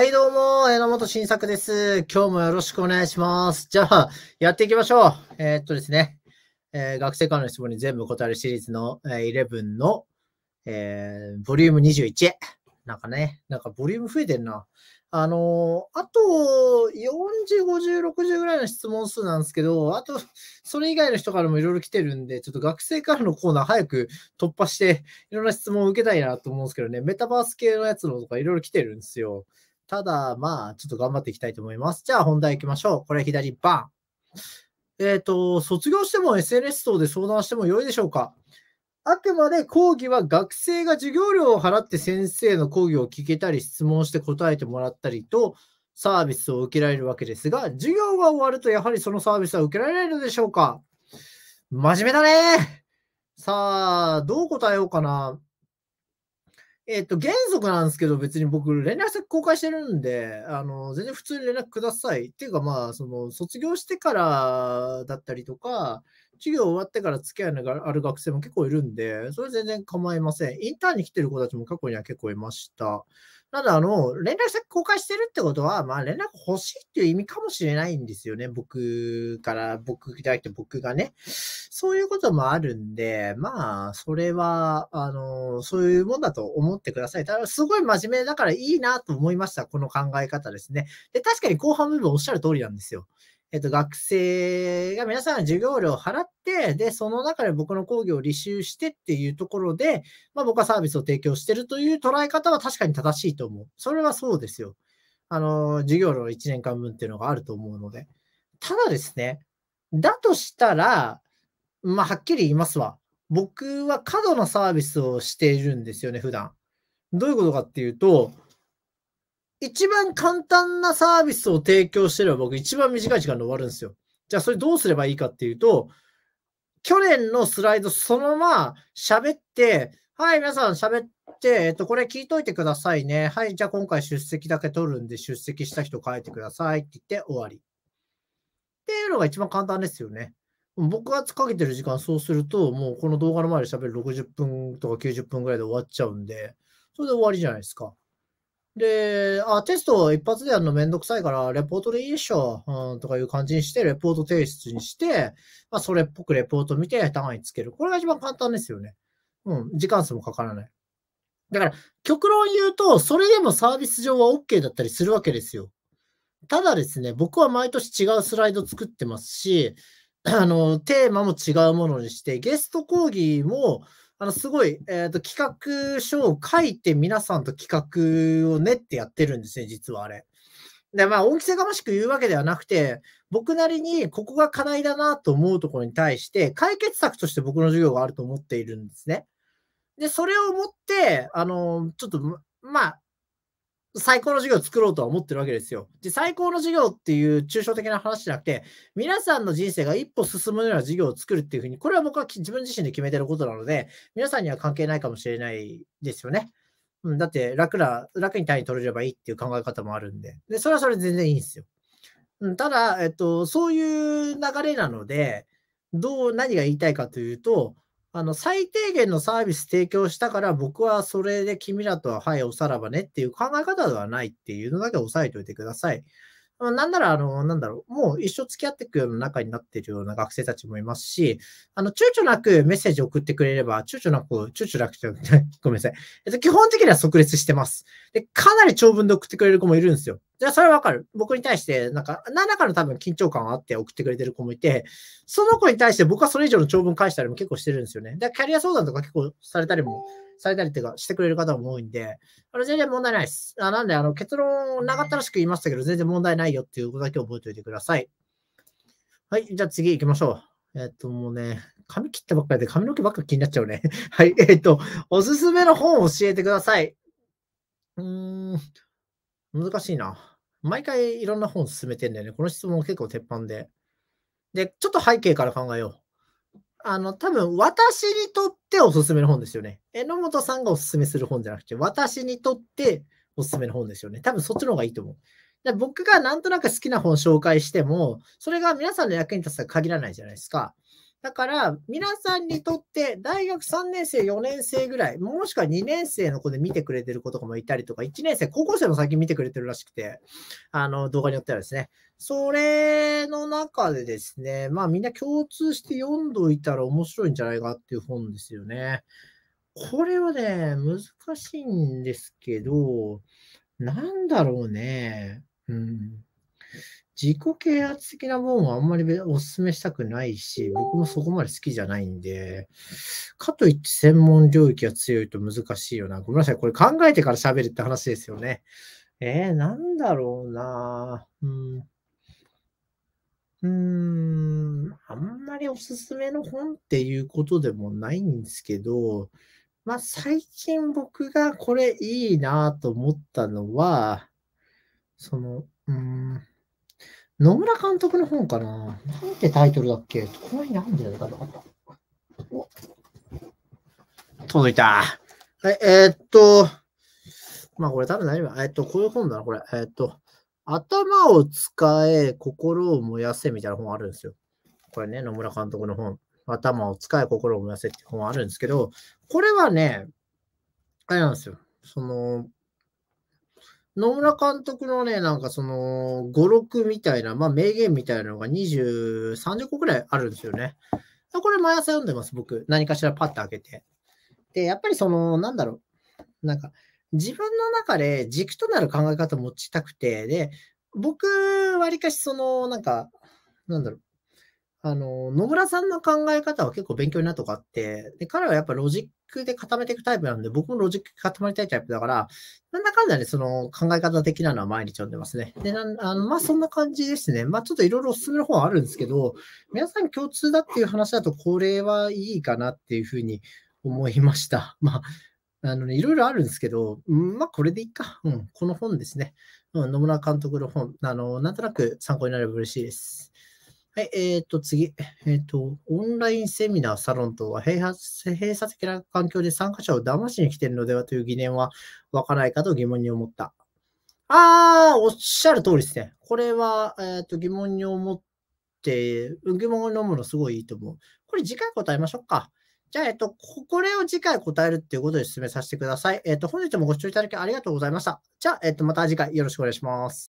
はい、どうも、榎本晋作です。今日もよろしくお願いします。じゃあ、やっていきましょう。えー、っとですね、えー、学生からの質問に全部答えるシリーズの、えー、11の、えー、ボリューム21なんかね、なんかボリューム増えてるな。あのー、あと、40、50、60ぐらいの質問数なんですけど、あと、それ以外の人からもいろいろ来てるんで、ちょっと学生からのコーナー早く突破して、いろんな質問を受けたいなと思うんですけどね、メタバース系のやつのとかいろいろ来てるんですよ。ただ、まあ、ちょっと頑張っていきたいと思います。じゃあ、本題行きましょう。これ左、バン。えっ、ー、と、卒業しても SNS 等で相談しても良いでしょうかあくまで講義は学生が授業料を払って先生の講義を聞けたり、質問して答えてもらったりと、サービスを受けられるわけですが、授業が終わるとやはりそのサービスは受けられるのでしょうか真面目だねさあ、どう答えようかな。えっ、と、原則なんですけど、別に僕、連絡先公開してるんで、あの、全然普通に連絡ください。っていうか、まあ、その、卒業してからだったりとか、授業終わってから付き合いのある学生も結構いるんで、それ全然構いません。インターンに来てる子たちも過去には結構いました。ただ、あの、連絡先公開してるってことは、まあ、連絡欲しいっていう意味かもしれないんですよね。僕から、僕じゃなくて僕がね。そういうこともあるんで、まあ、それは、あの、そういうもんだと思ってください。ただ、すごい真面目だからいいなと思いました。この考え方ですね。で、確かに後半部分おっしゃる通りなんですよ。えっと、学生が皆さん授業料を払って、で、その中で僕の講義を履修してっていうところで、まあ僕はサービスを提供してるという捉え方は確かに正しいと思う。それはそうですよ。あの、授業料1年間分っていうのがあると思うので。ただですね、だとしたら、まあはっきり言いますわ。僕は過度のサービスをしているんですよね、普段。どういうことかっていうと、一番簡単なサービスを提供してれば僕一番短い時間で終わるんですよ。じゃあそれどうすればいいかっていうと、去年のスライドそのまま喋って、はい、皆さん喋って、えっと、これ聞いといてくださいね。はい、じゃあ今回出席だけ取るんで出席した人書いてくださいって言って終わり。っていうのが一番簡単ですよね。僕がかけてる時間、そうすると、もうこの動画の前で喋る60分とか90分ぐらいで終わっちゃうんで、それで終わりじゃないですか。で、あ、テスト一発でやるのめんどくさいから、レポートでいいでしょ、うん、とかいう感じにして、レポート提出にして、まあ、それっぽくレポート見て単位つける。これが一番簡単ですよね。うん、時間数もかからない。だから、極論言うと、それでもサービス上は OK だったりするわけですよ。ただですね、僕は毎年違うスライド作ってますし、あの、テーマも違うものにして、ゲスト講義も、あの、すごい、えっ、ー、と、企画書を書いて皆さんと企画を練ってやってるんですね、実はあれ。で、まあ、大きさがましく言うわけではなくて、僕なりにここが課題だなと思うところに対して、解決策として僕の授業があると思っているんですね。で、それをもって、あの、ちょっと、まあ、最高の授業を作ろうとは思ってるわけですよ。で、最高の授業っていう抽象的な話じゃなくて、皆さんの人生が一歩進むような授業を作るっていうふうに、これは僕は自分自身で決めてることなので、皆さんには関係ないかもしれないですよね。うん、だって楽な、楽に単位取れればいいっていう考え方もあるんで。で、それはそれ全然いいんですよ。うん、ただ、えっと、そういう流れなので、どう、何が言いたいかというと、あの、最低限のサービス提供したから、僕はそれで君らとは、はい、おさらばねっていう考え方ではないっていうのだけ押さえておいてください。なんなら、あの、なんだろう、もう一生付き合っていくような中になっているような学生たちもいますし、あの、躊躇なくメッセージ送ってくれれば、躊躇なく、躊躇なくて、ごめんなさい。基本的には即列してます。で、かなり長文で送ってくれる子もいるんですよ。ゃあ、それはわかる。僕に対して、なんか、何らかの多分緊張感があって送ってくれてる子もいて、その子に対して僕はそれ以上の長文返したりも結構してるんですよね。で、キャリア相談とか結構されたりも、されたりっていうか、してくれる方も多いんで、あの、全然問題ないです。あなんで、あの、結論、長ったらしく言いましたけど、全然問題ないよっていうことだけ覚えておいてください。はい、じゃあ次行きましょう。えっと、もうね、髪切ったばっかりで髪の毛ばっか気になっちゃうね。はい、えっと、おすすめの本を教えてください。うーん、難しいな。毎回いろんな本進めてんだよね。この質問結構鉄板で。で、ちょっと背景から考えよう。あの、多分、私にとっておすすめの本ですよね。榎本さんがおすすめする本じゃなくて、私にとっておすすめの本ですよね。多分、そっちの方がいいと思う。で僕がなんとなく好きな本紹介しても、それが皆さんの役に立つとは限らないじゃないですか。だから、皆さんにとって、大学3年生、4年生ぐらい、もしくは2年生の子で見てくれてる子とかもいたりとか、1年生、高校生も最近見てくれてるらしくて、あの、動画によってはですね。それの中でですね、まあみんな共通して読んどいたら面白いんじゃないかっていう本ですよね。これはね、難しいんですけど、なんだろうね。うん。自己啓発的なもはあんまりお勧めしたくないし、僕もそこまで好きじゃないんで、かといって専門領域が強いと難しいよな。ごめんなさい。これ考えてから喋るって話ですよね。えー、なんだろうなうん。うーん、あんまりおすすめの本っていうことでもないんですけど、まあ最近僕がこれいいなと思ったのは、その、うーん、野村監督の本かななんてタイトルだっけこの辺にあるんじゃないかなかった。届いた。え、えー、っと、まあこれ多分何も、えっと、こういう本だな、これ。えー、っと、頭を使え、心を燃やせみたいな本あるんですよ。これね、野村監督の本。頭を使え、心を燃やせって本あるんですけど、これはね、あれなんですよ。その、野村監督のね、なんかその、5、6みたいな、まあ名言みたいなのが20、30個くらいあるんですよね。これ毎朝読んでます、僕。何かしらパッと開けて。で、やっぱりその、なんだろう。なんか、自分の中で軸となる考え方を持ちたくて、で、僕、わりかしその、なんか、なんだろう。あの、野村さんの考え方は結構勉強になるとかあって、で、彼はやっぱロジックで固めていくタイプなんで、僕もロジック固まりたいタイプだから、なんだかんだね、その考え方的なのは毎日読んでますね。で、なあのまあ、そんな感じですね。まあ、ちょっといろいろおすすめの本はあるんですけど、皆さん共通だっていう話だと、これはいいかなっていうふうに思いました。まあ、あのね、いろいろあるんですけど、まあ、これでいいか。うん、この本ですね。うん、野村監督の本、あの、なんとなく参考になれば嬉しいです。はい、えー、っと、次。えー、っと、オンラインセミナー、サロンとは閉閉鎖的な環境で参加者を騙しに来ているのではという疑念は湧かないかと疑問に思った。ああ、おっしゃる通りですね。これは、えー、っと、疑問に思って、疑問を飲むのすごいいいと思う。これ次回答えましょうか。じゃあ、えっと、これを次回答えるっていうことで進めさせてください。えっと、本日もご視聴いただきありがとうございました。じゃあ、えっと、また次回よろしくお願いします。